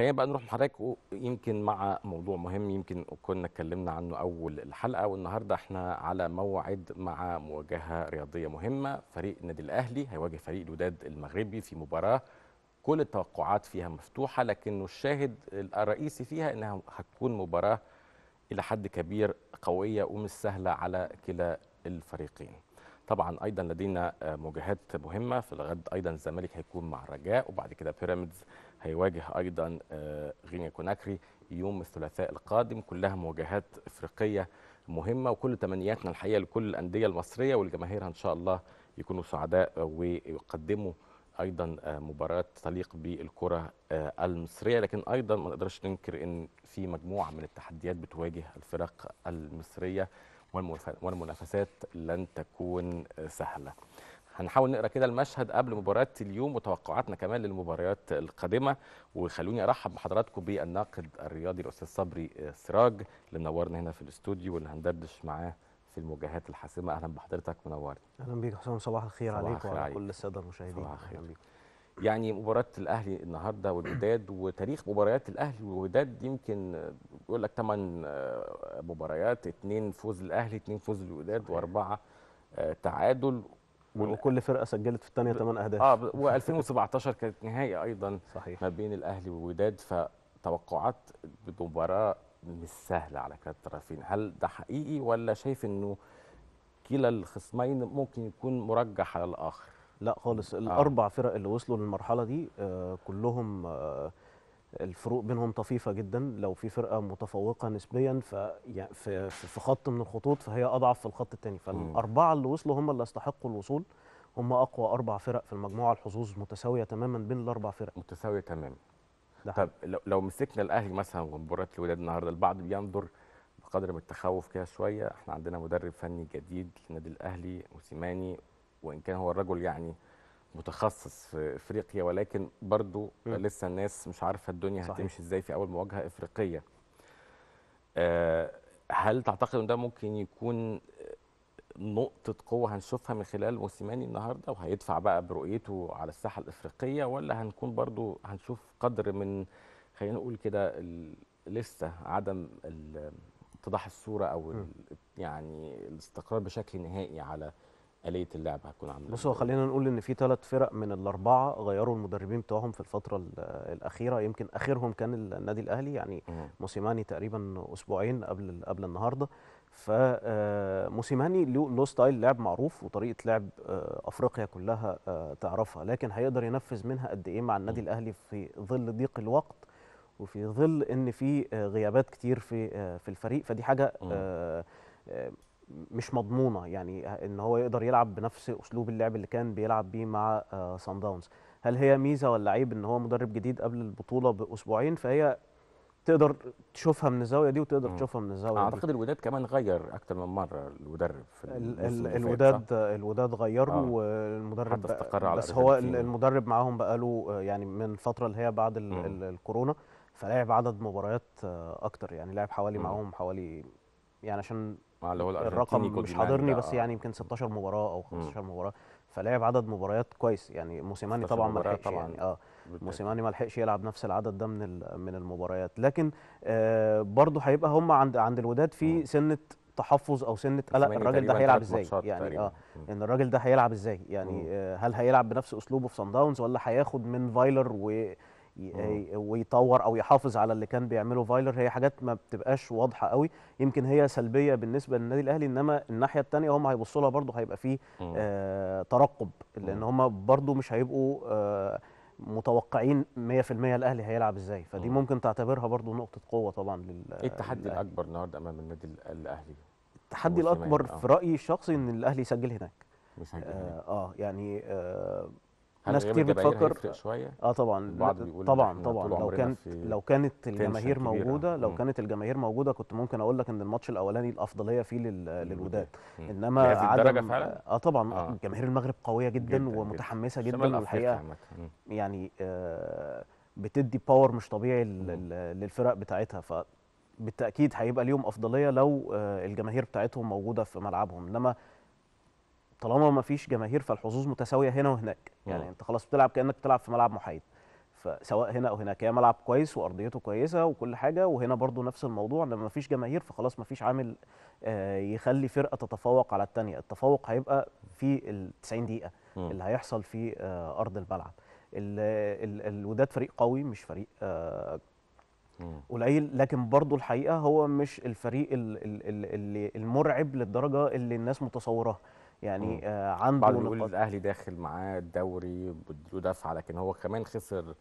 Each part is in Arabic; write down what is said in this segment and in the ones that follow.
خلينا بقى نروح لحضرتك يمكن مع موضوع مهم يمكن كنا اتكلمنا عنه اول الحلقه والنهارده احنا على موعد مع مواجهه رياضيه مهمه فريق النادي الاهلي هيواجه فريق الوداد المغربي في مباراه كل التوقعات فيها مفتوحه لكنه الشاهد الرئيسي فيها انها هتكون مباراه الى حد كبير قويه ومش سهله على كلا الفريقين طبعا ايضا لدينا آه، مواجهات مهمه في الغد ايضا الزمالك هيكون مع الرجاء وبعد كده بيراميدز هيواجه ايضا آه، غينيا كوناكري يوم الثلاثاء القادم كلها مواجهات افريقيه مهمه وكل تمنياتنا الحقيقه لكل الانديه المصريه والجماهير ان شاء الله يكونوا سعداء ويقدموا ايضا آه، مباراه تليق بالكره المصريه لكن ايضا ما نقدرش ننكر ان في مجموعه من التحديات بتواجه الفرق المصريه والمنافسات لن تكون سهله هنحاول نقرا كده المشهد قبل مباراه اليوم وتوقعاتنا كمان للمباريات القادمه وخلوني ارحب بحضراتكم بالناقد الرياضي الاستاذ صبري سراج اللي منورنا هنا في الاستوديو واللي هندردش معاه في المواجهات الحاسمه اهلا بحضرتك منورني اهلا بيك حسام صباح الخير عليك وعلى كل الساده المشاهدين صباح الخير يعني مباراه الاهلي النهارده والوداد وتاريخ مباريات الاهلي والوداد يمكن يقول لك ثمان آه، مباريات اثنين فوز الاهلي اثنين فوز الوداد واربعه آه، تعادل وكل فرقه سجلت في الثانيه ثمان اهداف اه و2017 كانت نهائي ايضا صحيح ما بين الاهلي والوداد فتوقعات بمباراة مش سهله على كلا الطرفين هل ده حقيقي ولا شايف انه كلا الخصمين ممكن يكون مرجح على الاخر لا خالص الاربع آه. فرق اللي وصلوا للمرحله دي آه كلهم آه الفروق بينهم طفيفه جدا لو في فرقه متفوقه نسبيا في في خط من الخطوط فهي اضعف في الخط الثاني فالاربعه اللي وصلوا هم اللي استحقوا الوصول هم اقوى اربع فرق في المجموعه الحظوظ متساويه تماما بين الاربع فرق متساويه تماما طب لو لو مسكنا الاهلي مثلا ومباراه الوداد النهارده البعض بينظر بقدر من التخوف كده شويه احنا عندنا مدرب فني جديد للنادي الاهلي موسيماني وان كان هو الرجل يعني متخصص في افريقيا ولكن برضو م. لسه الناس مش عارفه الدنيا صحيح. هتمشي ازاي في اول مواجهه افريقيه أه هل تعتقد ان ده ممكن يكون نقطة قوة هنشوفها من خلال موسيماني النهاردة وهيدفع بقى برؤيته على الساحة الإفريقية ولا هنكون برضو هنشوف قدر من خلينا نقول كده لسه عدم اتضاح الصورة أو يعني الاستقرار بشكل نهائي على آلية اللعب هتكون عامله بصوا خلينا نقول ان في ثلاث فرق من الاربعه غيروا المدربين بتوعهم في الفتره الاخيره يمكن اخرهم كان النادي الاهلي يعني موسيماني تقريبا اسبوعين قبل قبل النهارده فموسيماني آه، له ستايل لعب معروف وطريقه لعب آه، افريقيا كلها آه، تعرفها لكن هيقدر ينفذ منها قد ايه مع النادي الاهلي في ظل ضيق الوقت وفي ظل ان في غيابات كتير في في الفريق فدي حاجه مش مضمونه يعني آه، ان هو يقدر يلعب بنفس اسلوب اللعب اللي كان بيلعب بيه مع سان آه، داونز هل هي ميزه ولا عيب ان هو مدرب جديد قبل البطوله باسبوعين فهي تقدر تشوفها من الزاويه دي وتقدر تشوفها من الزاويه اعتقد دي. الوداد كمان غير اكتر من مره المدرب في الـ الـ الوداد الوداد غيره آه. والمدرب حتى استقر على بس هو المدرب معاهم بقاله آه، يعني من الفتره اللي هي بعد ال الكورونا فلعب عدد مباريات اكتر يعني لعب حوالي معاهم حوالي يعني عشان مع اللي هو الرقم مش حاضرني بس يعني يمكن 16 مباراه او 15 مباراه فلعب عدد مباريات كويس يعني موسيماني طبعا ما لحقش يعني اه موسيماني ما لحقش يلعب نفس العدد ده من من المباريات لكن آه برضه هيبقى هم عند عند الوداد في سنه تحفظ او سنه قلق الراجل ده هيلعب ازاي يعني تقريباً. اه ان الراجل ده هيلعب ازاي يعني آه هل هيلعب بنفس اسلوبه في سان داونز ولا هياخد من فايلر و آه. آه، ويطور او يحافظ على اللي كان بيعمله فايلر هي حاجات ما بتبقاش واضحه قوي يمكن هي سلبيه بالنسبه للنادي الاهلي انما الناحيه الثانيه هم هيبصوا لها برده هيبقى فيه آه ترقب لان هم برده مش هيبقوا آه متوقعين 100% الاهلي هيلعب ازاي فدي مم. ممكن تعتبرها برده نقطه قوه طبعا لل ايه التحدي للأهلي. الاكبر النهارده امام النادي الاهلي التحدي الاكبر آه. في رايي الشخصي ان الاهلي يسجل هناك يسجل آه, اه يعني آه ناس كتير بتفكر شويه اه طبعا طبعا طبعا لو كانت لو كانت الجماهير موجوده لو كانت الجماهير موجوده كنت ممكن اقول لك ان الماتش الاولاني الافضليه فيه للوداد انما عدم فعلا؟ اه طبعا آه. جماهير المغرب قويه جدا, جداً ومتحمسه جدا, والحقيقه يعني آه بتدي باور مش طبيعي للفرق بتاعتها ف بالتاكيد هيبقى ليهم افضليه لو آه، الجماهير بتاعتهم موجوده في ملعبهم انما طالما ما فيش جماهير فالحظوظ متساويه هنا وهناك يعني آه. انت خلاص بتلعب كانك بتلعب في ملعب محايد فسواء هنا او هناك هي ملعب كويس وارضيته كويسه وكل حاجه وهنا برضو نفس الموضوع لما ما فيش جماهير فخلاص ما فيش عامل آه، يخلي فرقه تتفوق على الثانيه التفوق هيبقى في ال 90 دقيقه اللي هيحصل في آه، ارض الملعب الوداد فريق قوي مش فريق قليل لكن برضه الحقيقه هو مش الفريق المرعب للدرجه اللي الناس متصوراها يعني آه عنده بعض بيقول الاهلي داخل معاه الدوري بديله دفعه لكن هو كمان خسر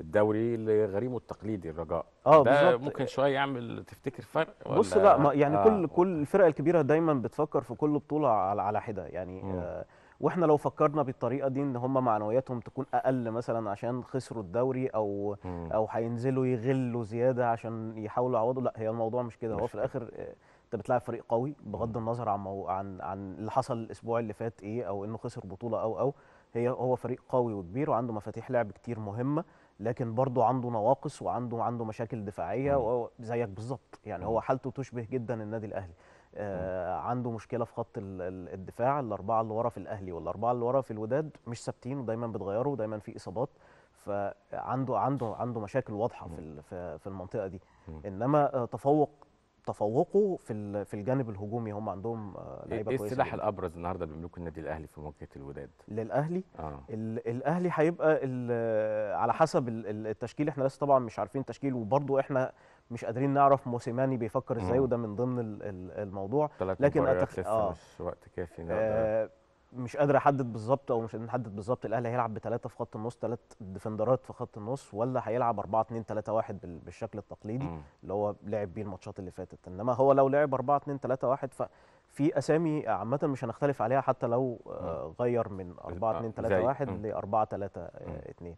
الدوري لغريمه التقليدي الرجاء اه ده ممكن شويه يعمل تفتكر فرق ولا بص لا ما يعني آه. كل كل الفرق الكبيره دايما بتفكر في كل بطوله على على حده يعني آه واحنا لو فكرنا بالطريقه دي ان هم معنوياتهم تكون اقل مثلا عشان خسروا الدوري او مم. او هينزلوا يغلوا زياده عشان يحاولوا يعوضوا لا هي الموضوع مش كده هو في الاخر آه، انت بتلاعب فريق قوي بغض النظر عن مو... عن عن اللي حصل الاسبوع اللي فات ايه او انه خسر بطوله او او هي هو فريق قوي وكبير وعنده مفاتيح لعب كتير مهمه لكن برضه عنده نواقص وعنده عنده مشاكل دفاعيه زيك بالظبط يعني هو حالته تشبه جدا النادي الاهلي آه عنده مشكله في خط الدفاع الاربعه اللي ورا في الاهلي والاربعه اللي ورا في الوداد مش ثابتين ودايما بتغيروا ودايما في اصابات فعنده عنده عنده مشاكل واضحه في في المنطقه دي انما آه، تفوق تفوقه في في الجانب الهجومي هم عندهم آه، إيه، لعيبه ايه السلاح الابرز النهارده اللي بيملكه النادي الاهلي في مواجهه الوداد للاهلي آه. الاهلي هيبقى آه، على حسب التشكيل احنا لسه طبعا مش عارفين تشكيل وبرده احنا مش قادرين نعرف موسيماني بيفكر ازاي وده من ضمن الموضوع لكن أتخ... لسه آه. مش وقت كافي آه مش قادر احدد بالظبط او مش قادر احدد بالظبط الاهلي هيلعب بثلاثه في خط النص ثلاث ديفندرات في خط النص ولا هيلعب 4 2 3 1 بالشكل التقليدي اللي هو لعب بيه الماتشات اللي فاتت انما هو لو لعب 4 2 3 1 ففي اسامي عامه مش هنختلف عليها حتى لو آه، غير من 4 2 3 1 ل 4 3 2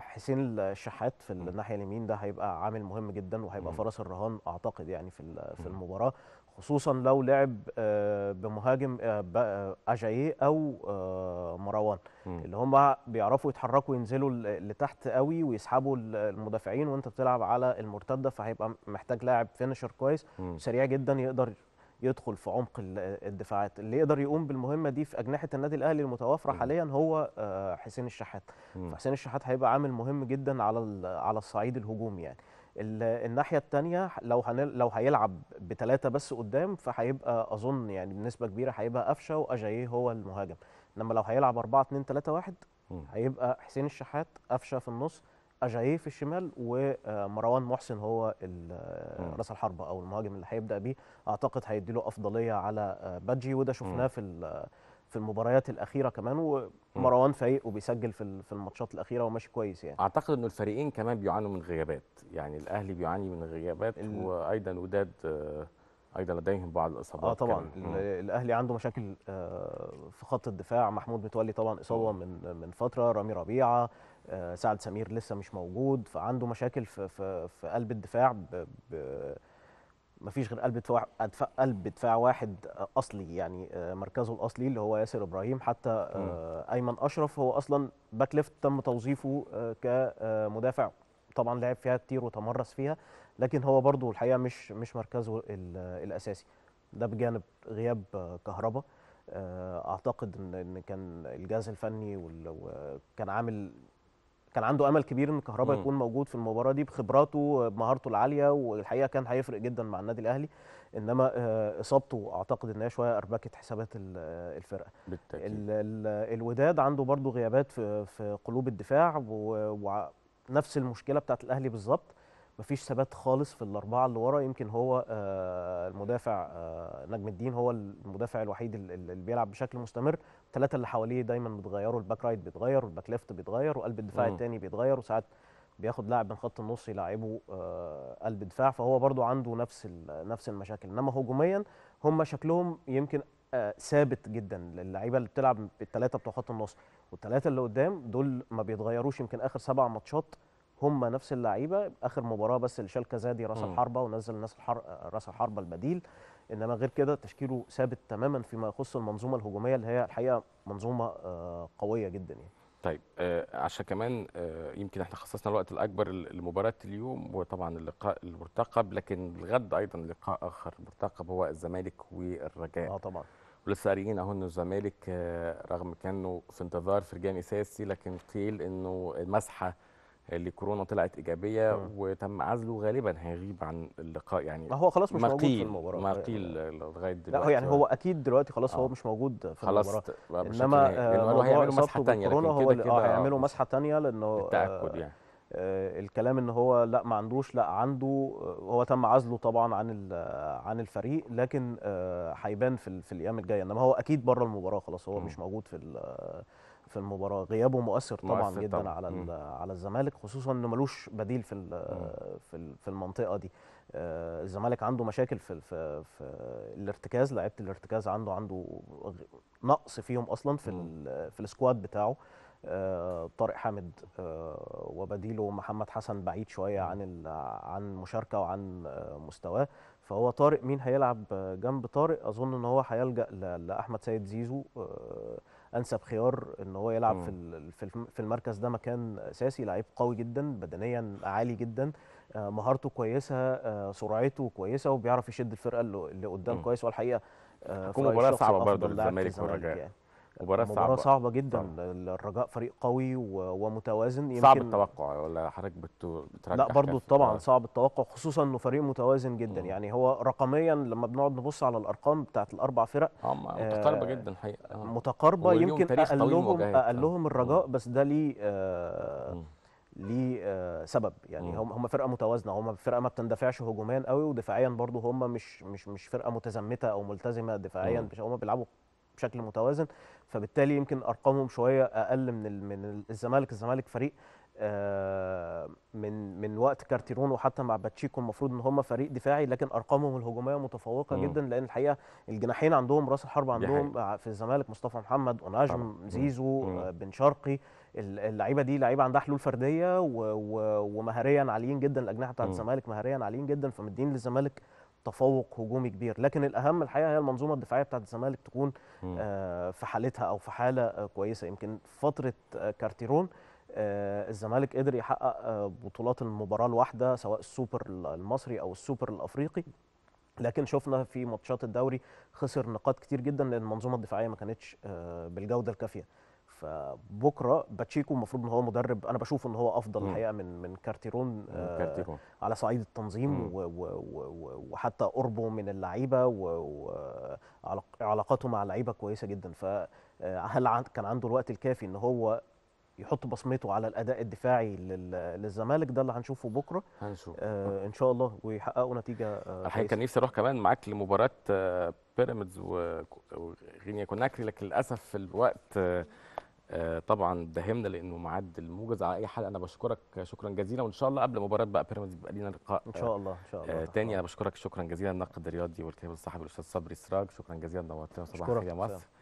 حسين الشحات في الناحيه اليمين ده هيبقى عامل مهم جدا وهيبقى فرس الرهان اعتقد يعني في في المباراه خصوصا لو لعب آه، بمهاجم آه، آه، اجاييه او مروان اللي هم بيعرفوا يتحركوا ينزلوا لتحت قوي ويسحبوا المدافعين وانت بتلعب على المرتده فهيبقى محتاج لاعب فينشر كويس سريع جدا يقدر يدخل في عمق الدفاعات اللي يقدر يقوم بالمهمه دي في اجنحه النادي الاهلي المتوافره حاليا هو حسين الشحات فحسين الشحات هيبقى عامل مهم جدا على على الصعيد الهجومي يعني الناحيه الثانيه لو لو هيلعب بثلاثه بس قدام فهيبقى اظن يعني بنسبه كبيره هيبقى قفشه واجايه هو المهاجم انما لو هيلعب 4 2 3 1 هيبقى حسين الشحات قفشه في النص اجايه في الشمال ومروان محسن هو راس الحربه او المهاجم اللي هيبدا بيه اعتقد هيدي له افضليه على آه، بادجي وده شفناه في في المباريات الاخيره كمان ومروان فايق وبيسجل في في الماتشات الاخيره وماشي كويس يعني اعتقد انه الفريقين كمان بيعانوا من غيابات يعني الاهلي بيعاني من غيابات ال... وايضا وداد آه، ايضا لديهم بعض الاصابات اه طبعا الاهلي عنده مشاكل آه، في خط الدفاع محمود متولي طبعا اصابه من من فتره رامي ربيعه آه، سعد سمير لسه مش موجود فعنده مشاكل في في, في قلب الدفاع ب... ب... ما فيش غير قلب دفاع قلب دفاع واحد آه، اصلي يعني آه، مركزه الاصلي اللي هو ياسر ابراهيم حتى آه، ايمن اشرف هو اصلا باك ليفت تم توظيفه كمدافع طبعا لعب فيها كتير وتمرس فيها لكن هو برضه الحقيقه مش مش مركزه الاساسي ده بجانب غياب كهربا اعتقد ان كان الجهاز الفني وكان عامل كان عنده امل كبير ان كهربا يكون موجود في المباراه دي بخبراته بمهارته العاليه والحقيقه كان هيفرق جدا مع النادي الاهلي انما آه، اصابته اعتقد ان هي شويه اربكت حسابات آه، الفرقه بالتأكيد. الوداد عنده برضو غيابات في, في قلوب الدفاع ونفس المشكله بتاعت الاهلي بالظبط مفيش ثبات خالص في الاربعه اللي ورا يمكن هو آه، المدافع نجم الدين هو المدافع الوحيد اللي بيلعب بشكل مستمر الثلاثه اللي حواليه دايما بيتغيروا الباك رايت بيتغير والباك ليفت بيتغير وقلب الدفاع الثاني بيتغير وساعات بياخد لاعب من خط النص يلعبه آه، قلب دفاع فهو برضو عنده نفس نفس المشاكل انما هجوميا هم شكلهم يمكن آه، ثابت جدا للعيبه اللي بتلعب الثلاثه بتوع خط النص والثلاثه اللي قدام دول ما بيتغيروش يمكن اخر سبع ماتشات هم نفس اللعيبه اخر مباراه بس اللي شال كازادي راس الحربه ونزل ناس الحر... آه، راس الحربه البديل انما غير كده تشكيله ثابت تماما فيما يخص المنظومه الهجوميه اللي هي الحقيقه منظومه آه، قويه جدا يعني طيب آه، عشان كمان آه، يمكن احنا خصصنا الوقت الاكبر لمباراه اليوم وطبعا اللقاء المرتقب لكن الغد ايضا لقاء اخر مرتقب هو الزمالك والرجاء اه طبعا ولسه قاريين اهو ان الزمالك رغم كانه في انتظار فرجاني ساسي لكن قيل انه المسحه لكورونا طلعت ايجابيه مم. وتم عزله غالبا هيغيب عن اللقاء يعني ما هو خلاص مش موجود في المباراه ما قيل آه. لغايه دلوقتي لا هو يعني هو اكيد دلوقتي خلاص آه. هو مش موجود في خلاص المباراه خلاص انما آه، هيعملوا مسحه ثانيه لكن هو اه هيعملوا مسحه ثانيه لانه التاكد يعني آه، الكلام ان هو لا ما عندوش لا عنده هو تم عزله طبعا عن عن الفريق لكن هيبان في, في الايام الجايه انما هو اكيد بره المباراه خلاص هو مش موجود في في المباراه غيابه مؤثر طبعا جدا طبعا. على على الزمالك خصوصا انه ملوش بديل في في في المنطقه دي آه، الزمالك عنده مشاكل في في, في الارتكاز لعيبه الارتكاز عنده عنده نقص فيهم اصلا في في السكواد بتاعه آه، طارق حامد آه، وبديله محمد حسن بعيد شويه عن عن مشاركه وعن مستواه فهو طارق مين هيلعب جنب طارق اظن ان هو هيلجا لاحمد سيد زيزو انسب خيار ان هو يلعب في في المركز ده مكان اساسي لعيب قوي جدا بدنيا عالي جدا آه، مهارته كويسه آه، سرعته كويسه وبيعرف يشد الفرقه اللي قدام كويس والحقيقه هتكون آه، مباراه صعبه برضه للزمالك والرجاء يعني. مباراه صعبه مباراه صعبه جدا صعبة. الرجاء فريق قوي ومتوازن يمكن صعب التوقع ولا حضرتك بترجع لا برضو طبعا آه. صعب التوقع خصوصا انه فريق متوازن جدا مم. يعني هو رقميا لما بنقعد نبص على الارقام بتاعت الاربع فرق آه، متقاربه آه جدا الحقيقه آه. متقاربه يمكن اقلهم اقلهم الرجاء بس ده ليه آه ليه آه سبب يعني هم هم فرقه متوازنه هم فرقه ما بتندفعش هجوميا قوي ودفاعيا برضو هم مش مش مش فرقه متزمته او ملتزمه دفاعيا هم بيلعبوا بشكل متوازن فبالتالي يمكن ارقامهم شويه اقل من من الزمالك الزمالك فريق آه، من من وقت كارتيرون وحتى مع باتشيكو المفروض ان هم فريق دفاعي لكن ارقامهم الهجوميه متفوقه مم. جدا لان الحقيقه الجناحين عندهم راس الحرب عندهم في الزمالك مصطفى محمد ونجم زيزو آه، مم. بن شرقي اللعيبه دي لعيبه عندها حلول فرديه ومهاريا عاليين جدا الاجنحه بتاعت الزمالك مهاريا عاليين جدا فمدين للزمالك تفوق هجومي كبير لكن الاهم الحقيقه هي المنظومه الدفاعيه بتاعه الزمالك تكون آه، في حالتها او في حاله آه، كويسه يمكن فتره آه، كارتيرون الزمالك قدر يحقق بطولات المباراه الواحده سواء السوبر المصري او السوبر الافريقي لكن شفنا في ماتشات الدوري خسر نقاط كتير جدا لان المنظومه الدفاعيه ما كانتش بالجوده الكافيه فبكره باتشيكو المفروض ان هو مدرب انا بشوف ان هو افضل الحقيقه من من كارتيرون, آه، كارتيرون. على صعيد التنظيم وحتى قربه من اللعيبه وعلاقاته مع اللعيبه كويسه جدا فهل آه، كان عنده الوقت الكافي ان هو يحط بصمته على الاداء الدفاعي للزمالك ده اللي هنشوفه بكره هنشوف آه ان شاء الله ويحققوا نتيجه آه الحقيقه كان نفسي اروح كمان معاك لمباراه آه، بيراميدز وغينيا كوناكري لكن للاسف الوقت آه آه، طبعا دهمنا لانه معد الموجز على اي حال انا بشكرك شكرا جزيلا وان شاء الله قبل مباراه بقى بيراميدز يبقى لينا لقاء ان شاء الله ان شاء آه، الله آه، تاني انا بشكرك شكرا جزيلا الناقد الرياضي والكاتب الصحفي الاستاذ صبري سراج شكرا جزيلا نورتنا صباح الخير يا مصر